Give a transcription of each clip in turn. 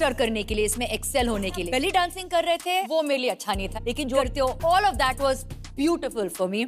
master करने के लिए इसमें एक्सेल होने के लिए पहले डांसिंग कर रहे थे वो मेरे लिए अच्छा नहीं था लेकिन जो करते हो all of that was beautiful for me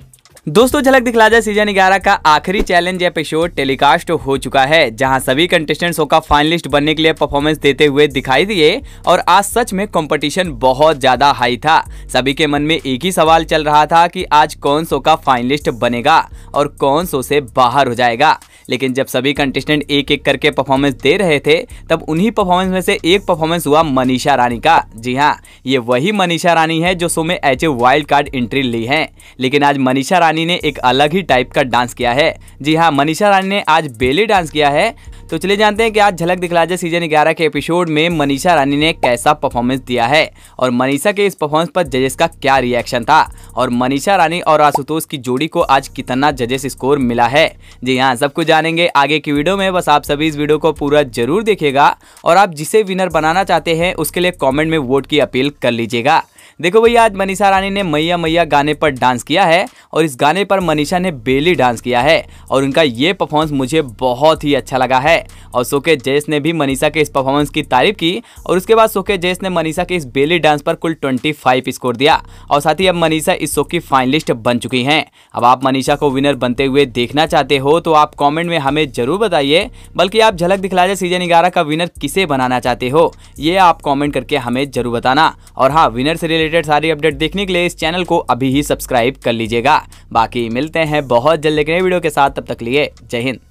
दोस्तों झलक दिखला जाए सीजन 11 का आखिरी चैलेंज एपिसोड टेलीकास्ट हो चुका है जहां सभी कंटेस्टेंट्सों का फाइनलिस्ट बनने के लिए परफॉर्मेंस देते हुए दिखाई दिए और आज सच में कंपटीशन बहुत ज्यादा हाई था सभी के मन में एक ही सवाल चल रहा था कि आज कौन सो का फाइनलिस्ट बनेगा और कौन सो से बाहर हो जाएगा लेकिन जब सभी कंटेस्टेंट एक एक करके परफॉर्मेंस दे रहे थे तब उन्हीं परफॉर्मेंस में से एक परफॉर्मेंस हुआ मनीषा रानी का जी हाँ ये वही मनीषा रानी है जो शो में एच ए वाइल्ड कार्ड एंट्री ली है लेकिन आज मनीषा रानी ने एक अलग ही टाइप का डांस किया है जी हाँ मनीषा रानी ने आज बेली डांस किया है तो चलिए जानते हैं कि आज झलक दिखला जाए सीजन ग्यारह के एपिसोड में मनीषा रानी ने कैसा परफॉर्मेंस दिया है और मनीषा के इस परफॉर्मेंस पर जजेस का क्या रिएक्शन था और मनीषा रानी और आशुतोष की जोड़ी को आज कितना जजेस स्कोर मिला है जी हाँ सब कुछ जानेंगे आगे की वीडियो में बस आप सभी इस वीडियो को पूरा जरूर देखेगा और आप जिसे विनर बनाना चाहते हैं उसके लिए कॉमेंट में वोट की अपील कर लीजिएगा देखो भैया आज मनीषा रानी ने मैया मैया गाने पर डांस किया है और इस गाने पर मनीषा ने बेली डांस किया है और उनका ये परफॉर्मेंस मुझे बहुत ही अच्छा लगा है और सोके जैस ने भी मनीषा के इस परफॉर्मेंस की तारीफ की और उसके बाद सोके जैस ने मनीषा के इस बेली डांस पर कुल ट्वेंटी स्कोर दिया और साथ ही अब मनीषा इस शो की फाइनलिस्ट बन चुकी हैं अब आप मनीषा को विनर बनते हुए देखना चाहते हो तो आप कॉमेंट में हमें जरूर बताइए बल्कि आप झलक दिखला जाए सीजन ग्यारह का विनर किसे बनाना चाहते हो ये आप कमेंट करके हमें जरूर बताना और हाँ विनर से रिलेटेड सारी अपडेट देखने के लिए इस चैनल को अभी ही सब्सक्राइब कर लीजिएगा बाकी मिलते हैं बहुत जल्द एक नए वीडियो के साथ तब तक लिए जय हिंद